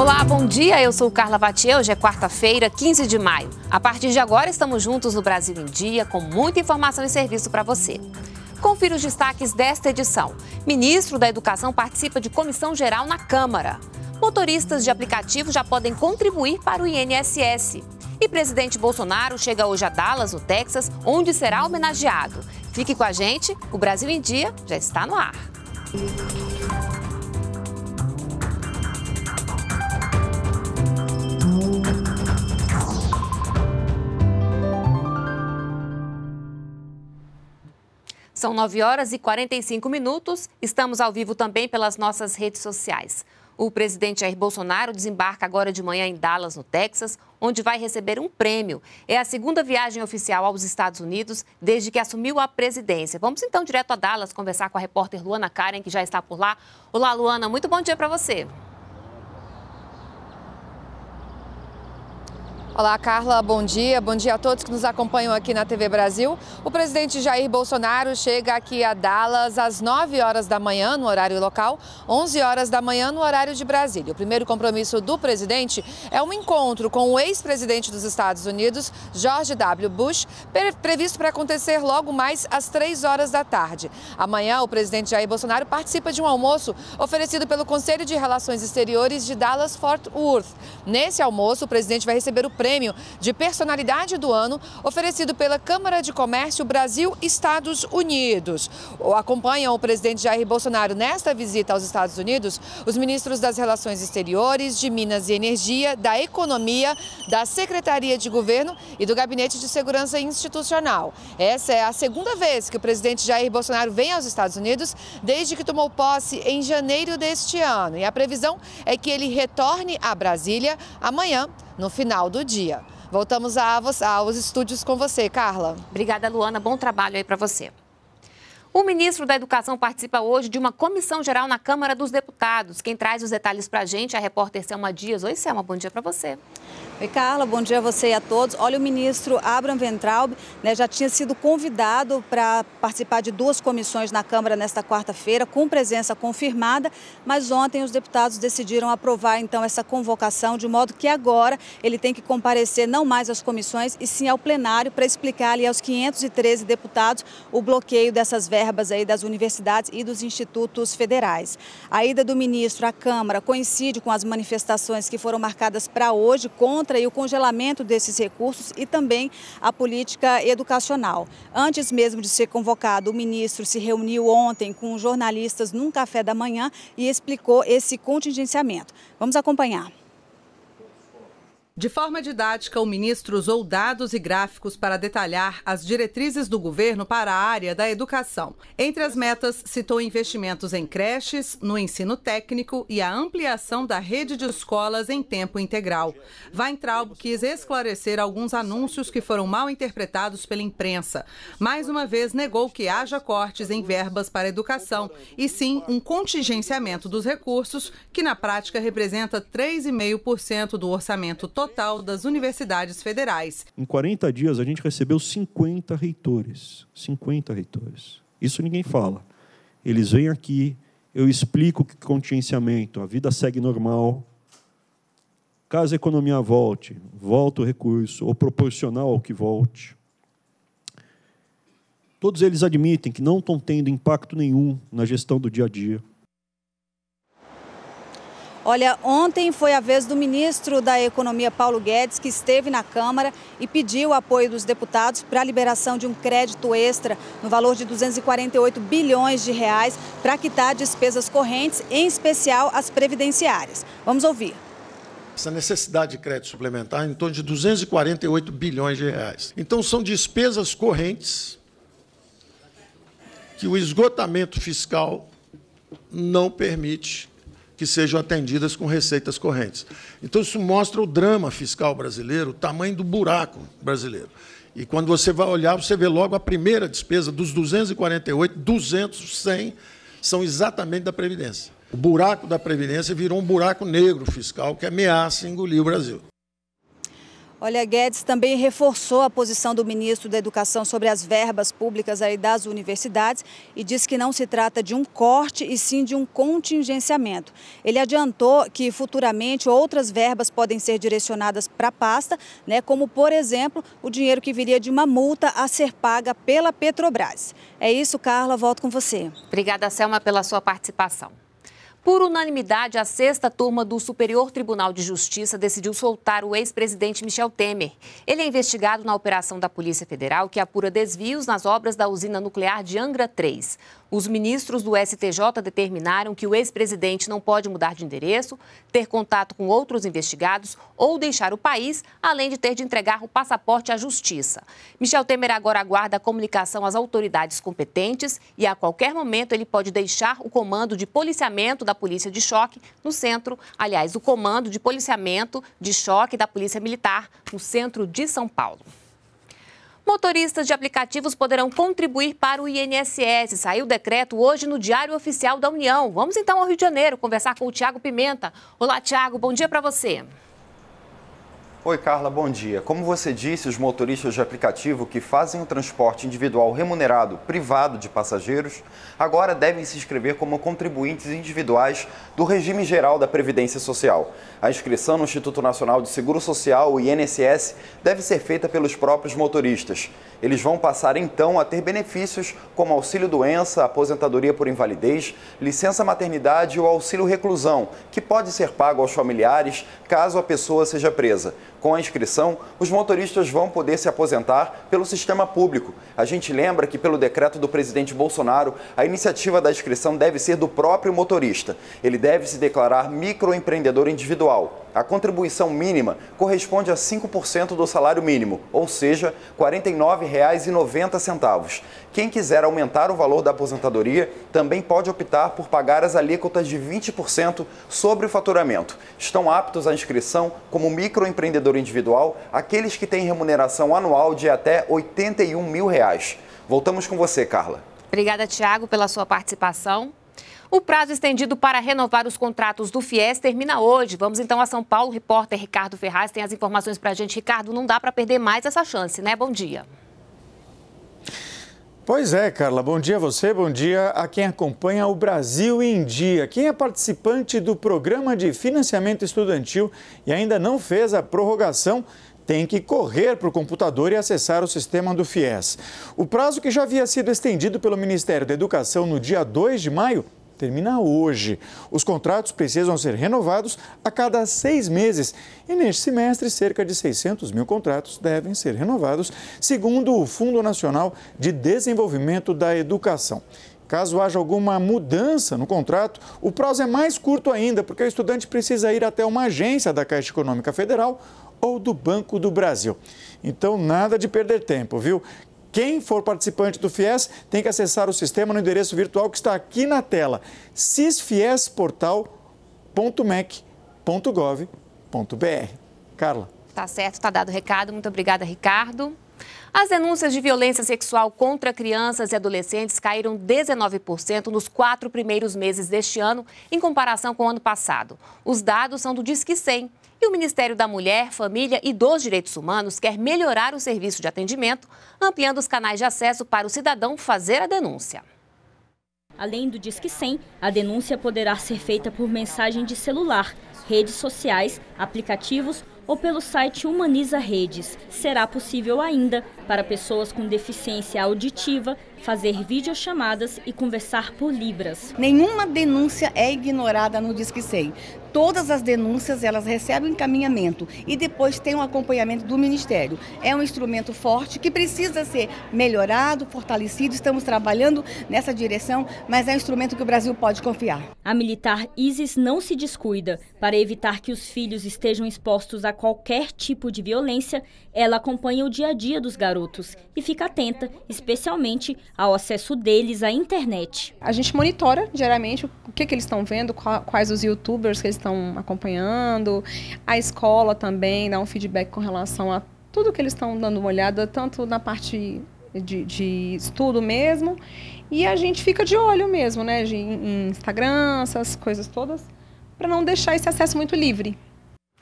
Olá, bom dia. Eu sou Carla Vatier. Hoje é quarta-feira, 15 de maio. A partir de agora, estamos juntos no Brasil em Dia com muita informação e serviço para você. Confira os destaques desta edição. Ministro da Educação participa de comissão geral na Câmara. Motoristas de aplicativo já podem contribuir para o INSS. E presidente Bolsonaro chega hoje a Dallas, no Texas, onde será homenageado. Fique com a gente, o Brasil em Dia já está no ar. São 9 horas e 45 minutos. Estamos ao vivo também pelas nossas redes sociais. O presidente Jair Bolsonaro desembarca agora de manhã em Dallas, no Texas, onde vai receber um prêmio. É a segunda viagem oficial aos Estados Unidos desde que assumiu a presidência. Vamos então direto a Dallas conversar com a repórter Luana Karen, que já está por lá. Olá, Luana, muito bom dia para você. Olá, Carla, bom dia. Bom dia a todos que nos acompanham aqui na TV Brasil. O presidente Jair Bolsonaro chega aqui a Dallas às 9 horas da manhã, no horário local, 11 horas da manhã, no horário de Brasília. O primeiro compromisso do presidente é um encontro com o ex-presidente dos Estados Unidos, George W. Bush, previsto para acontecer logo mais às 3 horas da tarde. Amanhã, o presidente Jair Bolsonaro participa de um almoço oferecido pelo Conselho de Relações Exteriores de Dallas-Fort Worth. Nesse almoço, o presidente vai receber o prêmio prêmio de personalidade do ano oferecido pela Câmara de Comércio Brasil-Estados Unidos. Acompanham o presidente Jair Bolsonaro nesta visita aos Estados Unidos os ministros das Relações Exteriores, de Minas e Energia, da Economia, da Secretaria de Governo e do Gabinete de Segurança Institucional. Essa é a segunda vez que o presidente Jair Bolsonaro vem aos Estados Unidos desde que tomou posse em janeiro deste ano. E a previsão é que ele retorne a Brasília amanhã no final do dia. Voltamos aos estúdios com você, Carla. Obrigada, Luana. Bom trabalho aí para você. O ministro da Educação participa hoje de uma comissão geral na Câmara dos Deputados. Quem traz os detalhes para a gente é a repórter Selma Dias. Oi, Selma, bom dia para você. Oi, Carla, bom dia a você e a todos. Olha, o ministro Abraham Ventralb né, já tinha sido convidado para participar de duas comissões na Câmara nesta quarta-feira, com presença confirmada, mas ontem os deputados decidiram aprovar então essa convocação, de modo que agora ele tem que comparecer não mais às comissões e sim ao plenário para explicar ali aos 513 deputados o bloqueio dessas verbas aí das universidades e dos institutos federais. A ida do ministro à Câmara coincide com as manifestações que foram marcadas para hoje contra contra o congelamento desses recursos e também a política educacional. Antes mesmo de ser convocado, o ministro se reuniu ontem com jornalistas num café da manhã e explicou esse contingenciamento. Vamos acompanhar. De forma didática, o ministro usou dados e gráficos para detalhar as diretrizes do governo para a área da educação. Entre as metas, citou investimentos em creches, no ensino técnico e a ampliação da rede de escolas em tempo integral. Weintraub quis esclarecer alguns anúncios que foram mal interpretados pela imprensa. Mais uma vez, negou que haja cortes em verbas para a educação e sim um contingenciamento dos recursos, que na prática representa 3,5% do orçamento total total das universidades federais. Em 40 dias, a gente recebeu 50 reitores. 50 reitores. Isso ninguém fala. Eles vêm aqui, eu explico que contingenciamento, a vida segue normal. Caso a economia volte, volta o recurso, ou proporcional ao que volte. Todos eles admitem que não estão tendo impacto nenhum na gestão do dia a dia. Olha, ontem foi a vez do ministro da Economia, Paulo Guedes, que esteve na Câmara e pediu o apoio dos deputados para a liberação de um crédito extra no valor de 248 bilhões de reais para quitar despesas correntes, em especial as previdenciárias. Vamos ouvir essa necessidade de crédito suplementar é em torno de 248 bilhões de reais. Então são despesas correntes que o esgotamento fiscal não permite que sejam atendidas com receitas correntes. Então, isso mostra o drama fiscal brasileiro, o tamanho do buraco brasileiro. E quando você vai olhar, você vê logo a primeira despesa, dos 248, 200, 100 são exatamente da Previdência. O buraco da Previdência virou um buraco negro fiscal que ameaça engolir o Brasil. Olha, Guedes também reforçou a posição do ministro da Educação sobre as verbas públicas aí das universidades e disse que não se trata de um corte e sim de um contingenciamento. Ele adiantou que futuramente outras verbas podem ser direcionadas para a pasta, né, como, por exemplo, o dinheiro que viria de uma multa a ser paga pela Petrobras. É isso, Carla, volto com você. Obrigada, Selma, pela sua participação. Por unanimidade, a sexta turma do Superior Tribunal de Justiça decidiu soltar o ex-presidente Michel Temer. Ele é investigado na operação da Polícia Federal que apura desvios nas obras da usina nuclear de Angra 3. Os ministros do STJ determinaram que o ex-presidente não pode mudar de endereço, ter contato com outros investigados ou deixar o país, além de ter de entregar o passaporte à Justiça. Michel Temer agora aguarda a comunicação às autoridades competentes e a qualquer momento ele pode deixar o comando de policiamento da Polícia de Choque no centro, aliás, o comando de policiamento de choque da Polícia Militar no centro de São Paulo. Motoristas de aplicativos poderão contribuir para o INSS. Saiu o decreto hoje no Diário Oficial da União. Vamos então ao Rio de Janeiro conversar com o Tiago Pimenta. Olá, Tiago, bom dia para você. Oi, Carla, bom dia. Como você disse, os motoristas de aplicativo que fazem o transporte individual remunerado privado de passageiros agora devem se inscrever como contribuintes individuais do regime geral da Previdência Social. A inscrição no Instituto Nacional de Seguro Social, o INSS, deve ser feita pelos próprios motoristas. Eles vão passar então a ter benefícios como auxílio-doença, aposentadoria por invalidez, licença-maternidade ou auxílio-reclusão, que pode ser pago aos familiares caso a pessoa seja presa. Com a inscrição, os motoristas vão poder se aposentar pelo sistema público. A gente lembra que, pelo decreto do presidente Bolsonaro, a iniciativa da inscrição deve ser do próprio motorista. Ele deve se declarar microempreendedor individual. A contribuição mínima corresponde a 5% do salário mínimo, ou seja, R$ 49,90. Quem quiser aumentar o valor da aposentadoria também pode optar por pagar as alíquotas de 20% sobre o faturamento. Estão aptos à inscrição como microempreendedor individual aqueles que têm remuneração anual de até R$ 81 mil. Reais. Voltamos com você, Carla. Obrigada, Tiago, pela sua participação. O prazo estendido para renovar os contratos do FIES termina hoje. Vamos então a São Paulo. O repórter Ricardo Ferraz tem as informações para a gente. Ricardo, não dá para perder mais essa chance, né? Bom dia. Pois é, Carla. Bom dia a você, bom dia a quem acompanha o Brasil em Dia. Quem é participante do programa de financiamento estudantil e ainda não fez a prorrogação tem que correr para o computador e acessar o sistema do FIES. O prazo que já havia sido estendido pelo Ministério da Educação no dia 2 de maio termina hoje. Os contratos precisam ser renovados a cada seis meses e neste semestre cerca de 600 mil contratos devem ser renovados, segundo o Fundo Nacional de Desenvolvimento da Educação. Caso haja alguma mudança no contrato, o prazo é mais curto ainda, porque o estudante precisa ir até uma agência da Caixa Econômica Federal ou do Banco do Brasil. Então, nada de perder tempo, viu? Quem for participante do FIES tem que acessar o sistema no endereço virtual que está aqui na tela: cisfiesportal.mec.gov.br. Carla. Tá certo, tá dado o recado. Muito obrigada, Ricardo. As denúncias de violência sexual contra crianças e adolescentes caíram 19% nos quatro primeiros meses deste ano, em comparação com o ano passado. Os dados são do Disque 100. E o Ministério da Mulher, Família e dos Direitos Humanos quer melhorar o serviço de atendimento, ampliando os canais de acesso para o cidadão fazer a denúncia. Além do Disque 100, a denúncia poderá ser feita por mensagem de celular, redes sociais, aplicativos ou pelo site Humaniza Redes. Será possível ainda, para pessoas com deficiência auditiva, fazer videochamadas e conversar por Libras. Nenhuma denúncia é ignorada no Disque 100. Todas as denúncias, elas recebem um encaminhamento e depois tem um acompanhamento do Ministério. É um instrumento forte que precisa ser melhorado, fortalecido, estamos trabalhando nessa direção, mas é um instrumento que o Brasil pode confiar. A militar Isis não se descuida. Para evitar que os filhos estejam expostos a qualquer tipo de violência, ela acompanha o dia a dia dos garotos e fica atenta, especialmente ao acesso deles à internet. A gente monitora diariamente o que, que eles estão vendo, quais os youtubers que eles estão acompanhando, a escola também dá um feedback com relação a tudo que eles estão dando uma olhada, tanto na parte de, de, estudo mesmo, e a gente fica de olho mesmo, né, em Instagram, essas coisas todas, para não deixar esse acesso muito livre.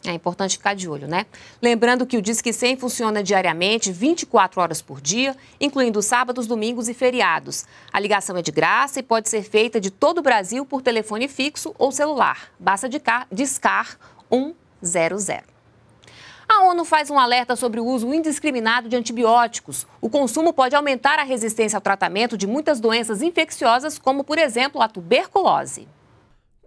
É importante ficar de olho, né? Lembrando que o Disque 100 funciona diariamente, 24 horas por dia, incluindo sábados, domingos e feriados. A ligação é de graça e pode ser feita de todo o Brasil por telefone fixo ou celular. Basta discar 100. A ONU faz um alerta sobre o uso indiscriminado de antibióticos. O consumo pode aumentar a resistência ao tratamento de muitas doenças infecciosas, como, por exemplo, a tuberculose.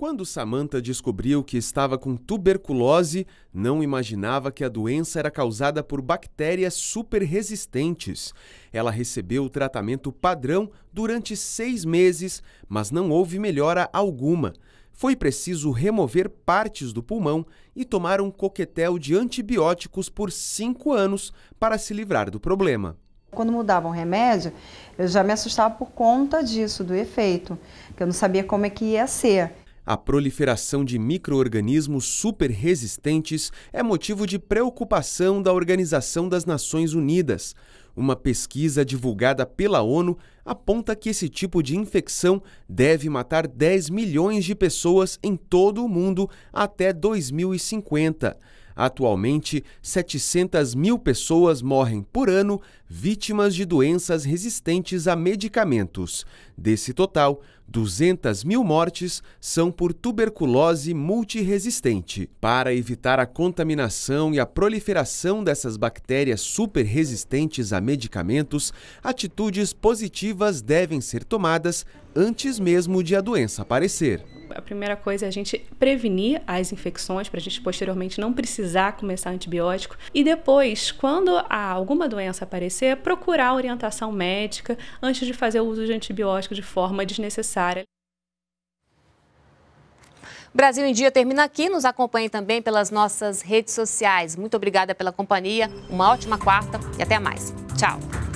Quando Samantha descobriu que estava com tuberculose, não imaginava que a doença era causada por bactérias super resistentes. Ela recebeu o tratamento padrão durante seis meses, mas não houve melhora alguma. Foi preciso remover partes do pulmão e tomar um coquetel de antibióticos por cinco anos para se livrar do problema. Quando mudavam remédio, eu já me assustava por conta disso, do efeito, que eu não sabia como é que ia ser. A proliferação de microorganismos superresistentes é motivo de preocupação da Organização das Nações Unidas. Uma pesquisa divulgada pela ONU aponta que esse tipo de infecção deve matar 10 milhões de pessoas em todo o mundo até 2050. Atualmente, 700 mil pessoas morrem por ano vítimas de doenças resistentes a medicamentos. Desse total, 200 mil mortes são por tuberculose multiresistente. Para evitar a contaminação e a proliferação dessas bactérias superresistentes a medicamentos, atitudes positivas devem ser tomadas antes mesmo de a doença aparecer a primeira coisa é a gente prevenir as infecções, para a gente posteriormente não precisar começar antibiótico. E depois, quando alguma doença aparecer, procurar orientação médica antes de fazer o uso de antibiótico de forma desnecessária. Brasil em Dia termina aqui. Nos acompanhe também pelas nossas redes sociais. Muito obrigada pela companhia, uma ótima quarta e até mais. Tchau.